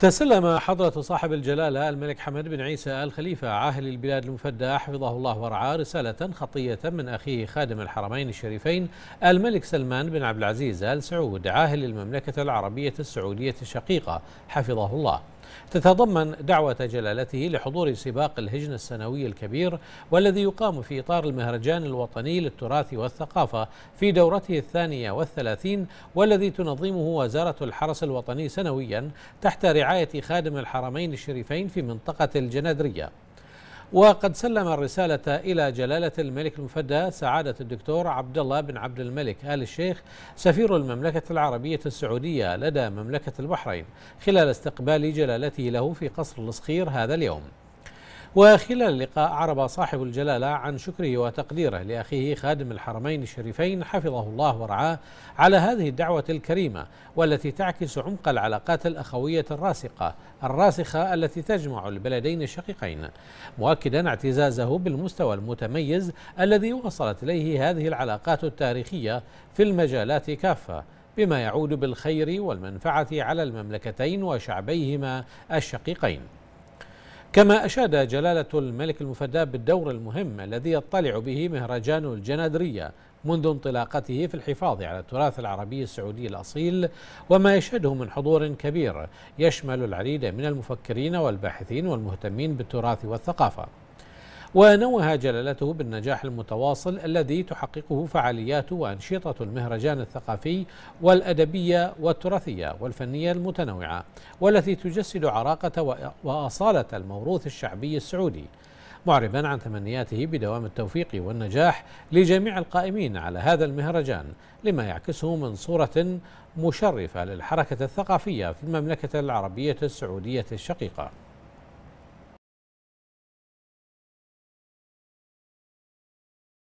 تسلم حضرة صاحب الجلالة الملك حمد بن عيسى آل خليفة عاهل البلاد المفدى حفظه الله ورعاه رسالة خطية من أخيه خادم الحرمين الشريفين الملك سلمان بن عبد العزيز آل سعود عاهل المملكة العربية السعودية الشقيقة حفظه الله تتضمن دعوة جلالته لحضور سباق الهجن السنوي الكبير والذي يقام في إطار المهرجان الوطني للتراث والثقافة في دورته الثانية والثلاثين والذي تنظمه وزارة الحرس الوطني سنويا تحت رعاية خادم الحرمين الشريفين في منطقة الجنادرية وقد سلم الرسالة إلى جلالة الملك المفدى سعادة الدكتور عبد الله بن عبد الملك آل الشيخ سفير المملكة العربية السعودية لدى مملكة البحرين خلال استقبال جلالته له في قصر الصخير هذا اليوم وخلال اللقاء عرب صاحب الجلالة عن شكره وتقديره لأخيه خادم الحرمين الشريفين حفظه الله ورعاه على هذه الدعوة الكريمة والتي تعكس عمق العلاقات الأخوية الراسقة الراسخة التي تجمع البلدين الشقيقين مؤكدا اعتزازه بالمستوى المتميز الذي وصلت إليه هذه العلاقات التاريخية في المجالات كافة بما يعود بالخير والمنفعة على المملكتين وشعبيهما الشقيقين كما أشاد جلالة الملك المفدى بالدور المهم الذي يطلع به مهرجان الجنادرية منذ انطلاقته في الحفاظ على التراث العربي السعودي الأصيل وما يشهده من حضور كبير يشمل العديد من المفكرين والباحثين والمهتمين بالتراث والثقافة ونوه جلالته بالنجاح المتواصل الذي تحققه فعاليات وأنشطة المهرجان الثقافي والأدبية والتراثية والفنية المتنوعة والتي تجسد عراقة وأصالة الموروث الشعبي السعودي معربا عن تمنياته بدوام التوفيق والنجاح لجميع القائمين على هذا المهرجان لما يعكسه من صورة مشرفة للحركة الثقافية في المملكة العربية السعودية الشقيقة